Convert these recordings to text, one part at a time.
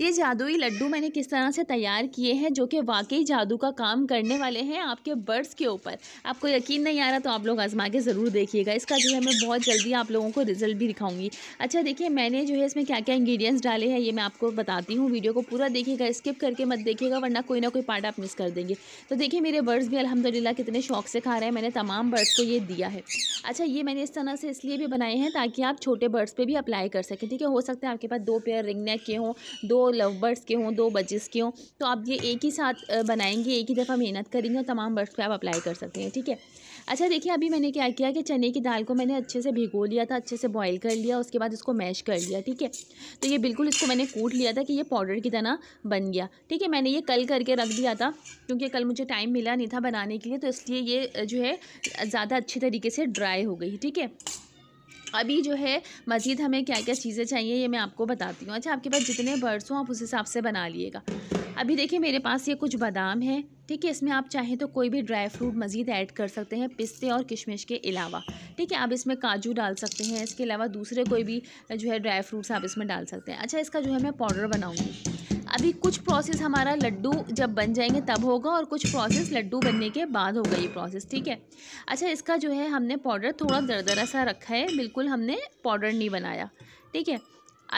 ये जादुई लड्डू मैंने किस तरह से तैयार किए हैं जो कि वाकई जादू का काम करने वाले हैं आपके बर्ड्स के ऊपर आपको यकीन नहीं आ रहा तो आप लोग आजमा के ज़रूर देखिएगा इसका जो है मैं बहुत जल्दी आप लोगों को रिजल्ट भी दिखाऊंगी अच्छा देखिए मैंने जो है इसमें क्या क्या इंग्रीडियंट्स डाले हैं ये मैं आपको बताती हूँ वीडियो को पूरा देखिएगा स्किप करके मत देखिएगा वरना कोई ना कोई पार्ट आप मिस कर देंगे तो देखिए मेरे बर्ड्स भी अलहमदिल्ला कितने शौक से खा रहे हैं मैंने तमाम बर्ड्स को ये दिया है अच्छा ये मैंने इस तरह से इसलिए भी बनाए हैं ताकि आप छोटे बर्ड्स पर भी अप्लाई कर सकें ठीक है हो सकता है आपके पास दो पेयर रिंग नेक के हों दो दो लव बर्ड्स के हों दो बजेस के हों तो आप ये एक ही साथ बनाएंगे एक ही दफ़ा मेहनत करेंगे और तमाम बर्ड्स पे आप अप्लाई कर सकते हैं ठीक है अच्छा देखिए अभी मैंने क्या किया कि चने की दाल को मैंने अच्छे से भिगो लिया था अच्छे से बॉईल कर लिया उसके बाद इसको मैश कर लिया ठीक है तो ये बिल्कुल इसको मैंने कूट लिया था कि ये पाउडर की तरह बन गया ठीक है मैंने ये कल करके रख दिया था क्योंकि कल मुझे टाइम मिला नहीं था बनाने के लिए तो इसलिए ये जो है ज़्यादा अच्छे तरीके से ड्राई हो गई ठीक है अभी जो है मज़ीद हमें क्या क्या चीज़ें चाहिए ये मैं आपको बताती हूँ अच्छा आपके पास जितने बर्ड्स हों आप उस हिसाब से बना लिएगा अभी देखिए मेरे पास ये कुछ बादाम है ठीक है इसमें आप चाहें तो कोई भी ड्राई फ्रूट मज़ीद ऐड कर सकते हैं पिस्ते और किशमिश के अलावा ठीक है आप इसमें काजू डाल सकते हैं इसके अलावा दूसरे कोई भी जो है ड्राई फ्रूट्स आप इसमें डाल सकते हैं अच्छा इसका जो है मैं पाउडर बनाऊँगी अभी कुछ प्रोसेस हमारा लड्डू जब बन जाएंगे तब होगा और कुछ प्रोसेस लड्डू बनने के बाद होगा ये प्रोसेस ठीक है अच्छा इसका जो है हमने पाउडर थोड़ा दरदरा सा रखा है बिल्कुल हमने पाउडर नहीं बनाया ठीक है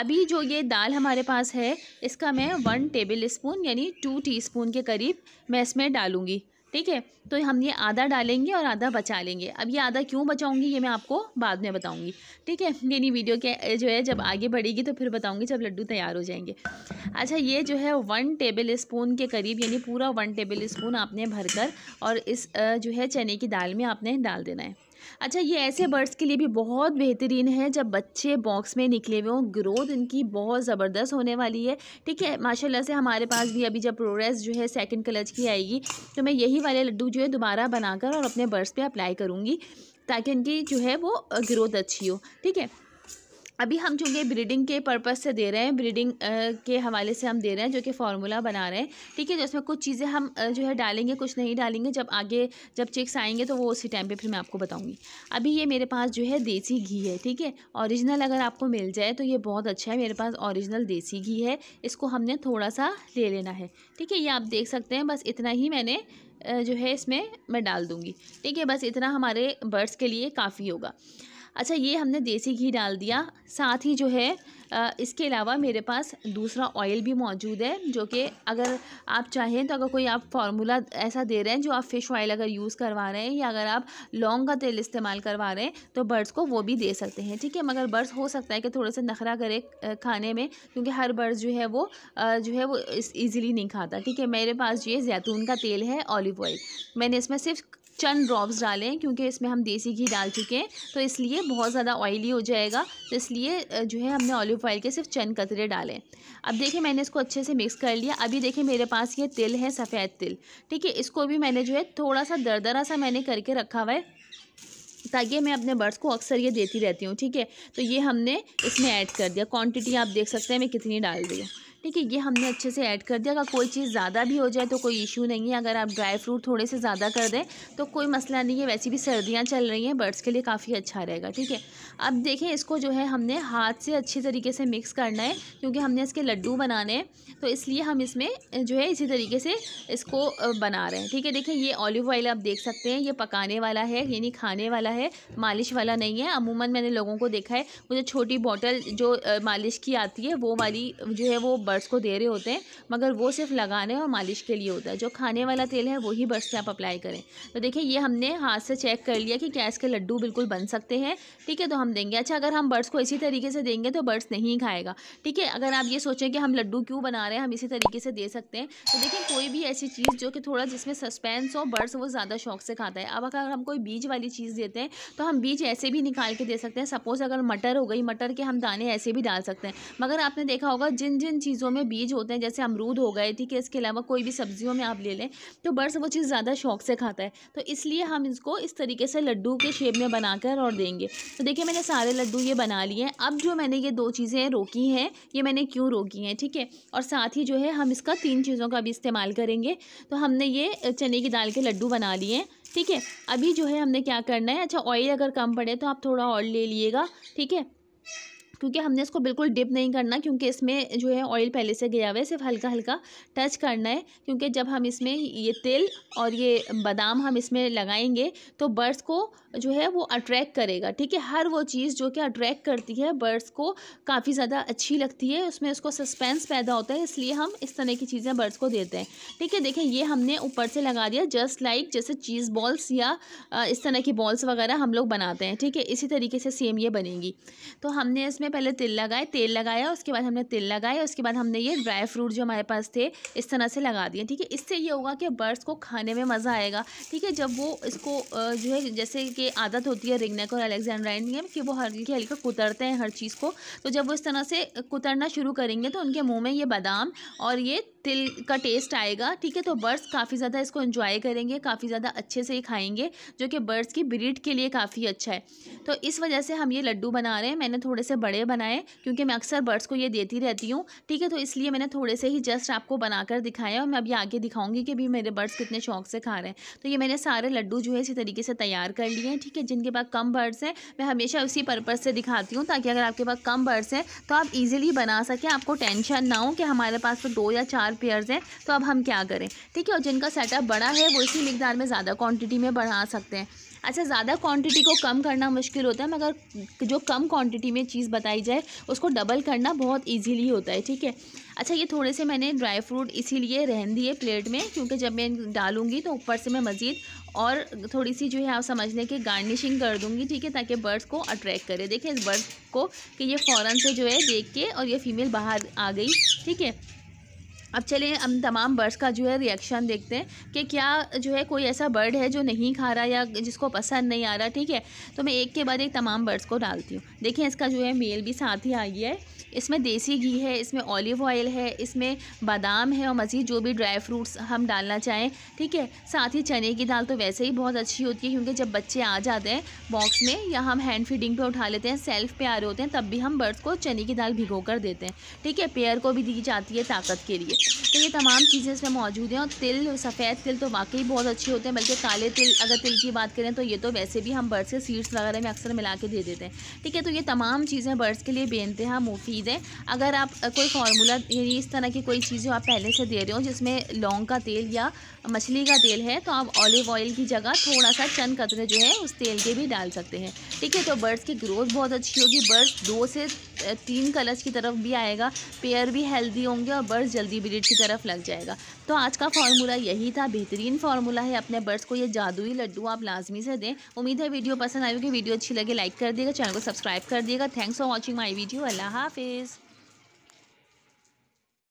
अभी जो ये दाल हमारे पास है इसका मैं वन टेबल स्पून यानी टू टी के करीब मैं इसमें डालूँगी ठीक है तो हम ये आधा डालेंगे और आधा बचा लेंगे अब ये आधा क्यों बचाऊंगी ये मैं आपको बाद में बताऊंगी ठीक है यानी वीडियो के जो है जब आगे बढ़ेगी तो फिर बताऊंगी जब लड्डू तैयार हो जाएंगे अच्छा ये जो है वन टेबल स्पून के करीब यानी पूरा वन टेबल स्पून आपने भरकर और इस जो है चने की दाल में आपने डाल देना है अच्छा ये ऐसे बर्ड्स के लिए भी बहुत बेहतरीन है जब बच्चे बॉक्स में निकले हुए हों ग्रोथ इनकी बहुत ज़बरदस्त होने वाली है ठीक है माशाल्लाह से हमारे पास भी अभी जब प्रोग्रेस जो है सेकंड कलर की आएगी तो मैं यही वाले लड्डू जो है दोबारा बनाकर और अपने बर्ड्स पर अप्लाई करूँगी ताकि इनकी जो है वो ग्रोथ अच्छी हो ठीक है अभी हम चूँकि ब्रीडिंग के पर्पज़ से दे रहे हैं ब्रीडिंग के हवाले से हम दे रहे हैं जो कि फार्मूला बना रहे हैं ठीक है जो तो इसमें कुछ चीज़ें हम जो है डालेंगे कुछ नहीं डालेंगे जब आगे जब चिक्स आएंगे तो वो उसी टाइम पे फिर मैं आपको बताऊँगी अभी ये मेरे पास जो है देसी घी है ठीक है औरिजिनल अगर आपको मिल जाए तो ये बहुत अच्छा है मेरे पास औरिजिनल देसी घी है इसको हमने थोड़ा सा ले लेना है ठीक है ये आप देख सकते हैं बस इतना ही मैंने जो है इसमें मैं डाल दूँगी ठीक है बस इतना हमारे बर्ड्स के लिए काफ़ी होगा अच्छा ये हमने देसी घी डाल दिया साथ ही जो है इसके अलावा मेरे पास दूसरा ऑयल भी मौजूद है जो कि अगर आप चाहें तो अगर कोई आप फार्मूला ऐसा दे रहे हैं जो आप फ़िश ऑयल अगर यूज़ करवा रहे हैं या अगर आप लौंग का तेल इस्तेमाल करवा रहे हैं तो बर्ड्स को वो भी दे सकते हैं ठीक है मगर बर्ड्स हो सकता है कि थोड़े से नखरा करे खाने में क्योंकि हर बर्ड्स जो है वो जो है वो ईज़िली नहीं खाता ठीक है मेरे पास जो है जैतून का तेल है ऑलिव ऑयल मैंने इसमें सिर्फ चंद ड्रॉप्स डालें क्योंकि इसमें हम देसी घी डाल चुके हैं तो इसलिए बहुत ज़्यादा ऑयली हो जाएगा तो इसलिए जो है हमने ऑलिव ऑयल के सिर्फ चंद कतरे डाले अब देखिए मैंने इसको अच्छे से मिक्स कर लिया अभी देखिए मेरे पास ये तिल है सफ़ेद तिल ठीक है इसको भी मैंने जो है थोड़ा सा दरदरा सा मैंने करके रखा हुआ है ताकि मैं अपने बर्ड्स को अक्सर ये देती रहती हूँ ठीक है तो ये हमने इसमें ऐड कर दिया क्वांटिटी आप देख सकते हैं मैं कितनी डाल दी है ठीक है ये हमने अच्छे से ऐड कर दिया अगर कोई चीज़ ज़्यादा भी हो जाए तो कोई इशू नहीं है अगर आप ड्राई फ्रूट थोड़े से ज़्यादा कर दें तो कोई मसला नहीं है वैसे भी सर्दियाँ चल रही हैं बर्ड्स के लिए काफ़ी अच्छा रहेगा ठीक है अब देखें इसको जो है हमने हाथ से अच्छे तरीके से मिक्स करना है क्योंकि हमने इसके लड्डू बनाने हैं तो इसलिए हम इसमें जो है इसी तरीके से इसको बना रहे हैं ठीक है देखें ये ऑलिव ऑयल आप देख सकते हैं ये पकाने वाला है यानी खाने वाला है मालिश वाला नहीं है अमूमन मैंने लोगों को देखा है मुझे छोटी बॉटल जो मालिश की आती है वो वाली जो है वो बर्ड्स को दे रहे होते हैं मगर वो सिर्फ लगाने और मालिश के लिए होता है जो खाने वाला तेल है वही बर्ड्स से आप अप्लाई करें तो देखिए ये हमने हाथ से चेक कर लिया कि क्या इसके लड्डू बिल्कुल बन सकते हैं ठीक है तो हम देंगे अच्छा अगर हम बर्ड्स को इसी तरीके से देंगे तो बर्ड्स नहीं खाएगा ठीक है अगर आप ये सोचें कि हम लड्डू क्यों बना रहे हैं हम इसी तरीके से दे सकते हैं तो देखिए कोई भी ऐसी चीज़ जो कि थोड़ा जिसमें सस्पेंस हो बर्ड्स वो ज़्यादा शौक से खाता है अब अगर हम कोई बीज वाली चीज़ देते हैं तो हम बीज ऐसे भी निकाल के दे सकते हैं सपोज़ अगर मटर हो गई मटर के हम दाने ऐसे भी डाल सकते हैं मगर आपने देखा होगा जिन जिन चीज़ों चीज़ों में बीज होते हैं जैसे अमरूद हो गए ठीक है इसके अलावा कोई भी सब्जियों में आप ले लें तो बर्ड्स वो चीज़ ज़्यादा शौक से खाता है तो इसलिए हम इसको इस तरीके से लड्डू के शेप में बनाकर और देंगे तो देखिए मैंने सारे लड्डू ये बना लिए हैं अब जो मैंने ये दो चीज़ें रोकी हैं ये मैंने क्यों रोकी हैं ठीक है और साथ ही जो है हम इसका तीन चीज़ों का भी इस्तेमाल करेंगे तो हमने ये चने की दाल के लड्डू बना लिए हैं ठीक है अभी जो है हमने क्या करना है अच्छा ऑयल अगर कम पड़े तो आप थोड़ा ऑयल ले लीजिएगा ठीक है क्योंकि हमने इसको बिल्कुल डिप नहीं करना क्योंकि इसमें जो है ऑयल पहले से गया हुआ है सिर्फ हल्का हल्का टच करना है क्योंकि जब हम इसमें ये तेल और ये बादाम हम इसमें लगाएंगे तो बर्ड्स को जो है वो अट्रैक्ट करेगा ठीक है हर वो चीज़ जो कि अट्रैक्ट करती है बर्ड्स को काफ़ी ज़्यादा अच्छी लगती है उसमें उसको सस्पेंस पैदा होता है इसलिए हम इस तरह की चीज़ें बर्ड्स को देते हैं ठीक है देखें ये हमने ऊपर से लगा दिया जस्ट लाइक जैसे चीज़ बॉल्स या इस तरह की बॉल्स वगैरह हम लोग बनाते हैं ठीक है इसी तरीके से सेम ये बनेंगी तो हमने इसमें पहले तिल लगाए तेल लगाया उसके बाद हमने तिल लगाया उसके बाद हमने ये ड्राई फ्रूट जो हमारे पास थे इस तरह से लगा दिए ठीक है इससे ये होगा कि बर्ड्स को खाने में मज़ा आएगा ठीक है जब वो इसको जो है जैसे कि आदत होती है रिंगनेक और अलेक्जेंड्राइन में कि वो हल्की हल्का कुतरते हैं हर चीज़ को तो जब वो इस तरह से कुतरना शुरू करेंगे तो उनके मुँह में ये बादाम और ये तिल का टेस्ट आएगा ठीक है तो बर्ड्स काफ़ी ज़्यादा इसको एंजॉय करेंगे काफ़ी ज़्यादा अच्छे से ही खाएंगे जो कि बर्ड्स की ब्रीड के लिए काफ़ी अच्छा है तो इस वजह से हम ये लड्डू बना रहे हैं मैंने थोड़े से बड़े बनाए क्योंकि मैं अक्सर बर्ड्स को ये देती रहती हूँ ठीक है तो इसलिए मैंने थोड़े से ही जस्ट आपको बनाकर दिखाया और मैं अभी आगे दिखाऊँगी कि भी मेरे बर्ड्स कितने शौक से खा रहे हैं तो ये मैंने सारे लड्डू जो है इसी तरीके से तैयार कर लिए हैं ठीक है जिनके पास कम बर्ड्स हैं मैं हमेशा उसी पर्पज़ से दिखाती हूँ ताकि अगर आपके पास कम बर्ड्स हैं तो आप ईजिली बना सकें आपको टेंशन ना हो कि हमारे पास तो दो या चार चार पेयर्स हैं तो अब हम क्या करें ठीक है और जिनका सेटअप बड़ा है वो इसी मकदार में ज़्यादा क्वान्टिटी में बढ़ा सकते हैं अच्छा ज़्यादा क्वांटिटी को कम करना मुश्किल होता है मगर जो कम क्वांटिटी में चीज़ बताई जाए उसको डबल करना बहुत इजीली होता है ठीक है अच्छा ये थोड़े से मैंने ड्राई फ्रूट इसीलिए रहन दिए प्लेट में क्योंकि जब मैं डालूंगी तो ऊपर से मैं मज़ीद और थोड़ी सी जो है आप समझने कि गार्निशिंग कर दूँगी ठीक है ताकि बर्ड्स को अट्रैक्ट करे देखें इस बर्ड को कि ये फ़ौरन से जो है देख के और ये फ़ीमेल बाहर आ गई ठीक है अब चलिए हम तमाम बर्ड्स का जो है रिएक्शन देखते हैं कि क्या जो है कोई ऐसा बर्ड है जो नहीं खा रहा या जिसको पसंद नहीं आ रहा ठीक है तो मैं एक के बाद एक तमाम बर्ड्स को डालती हूँ देखिए इसका जो है मेल भी साथ ही आ गया है इसमें देसी घी है इसमें ऑलिव ऑयल है इसमें बादाम है और मज़ीद जो भी ड्राई फ्रूट्स हम डालना चाहें ठीक है साथ ही चने की दाल तो वैसे ही बहुत अच्छी होती है क्योंकि जब बच्चे आ जाते हैं बॉक्स में या हम हैंड फीडिंग पे उठा लेते हैं सेल्फ पे आ रहे होते हैं तब भी हम बर्ड्स को चने की दाल भिगो कर देते हैं ठीक है पेयर को भी दी जाती है ताकत के लिए तो ये तमाम चीज़ें इसमें मौजूद हैं और तिल सफ़ेद तिल तो वाकई बहुत अच्छे होते हैं बल्कि काले तिल अगर तिल की बात करें तो ये तो वैसे भी हम बर्ड्स के सीड्स वगैरह में अक्सर मिला के दे देते हैं ठीक है तो ये तमाम चीज़ें बर्ड्स के लिए बेनतहा मुफीद हैं अगर आप कोई फार्मूला यानी इस तरह की कोई चीज़ें आप पहले से दे रहे हो जिसमें लौंग का तेल या मछली का तेल है तो आप ऑलिव ऑयल की जगह थोड़ा सा चंद कतरे जो है उस तेल के भी डाल सकते हैं ठीक है तो बर्ड्स की ग्रोथ बहुत अच्छी होगी बर्ड्स दो से तीन कलर्स की तरफ भी आएगा पेयर भी हेल्दी होंगे और बर्ड्स जल्दी ब्रीड की तरफ लग जाएगा तो आज का फार्मूला यही था बेहतरीन फार्मूला है अपने बर्ड्स को ये जादुई लड्डू आप लाजमी से दें उम्मीद है वीडियो पसंद आई वीडियो अच्छी लगे लाइक कर दिएगा चैनल को सब्सक्राइब कर देगा thanks for watching my video अल्लाह हाफिज़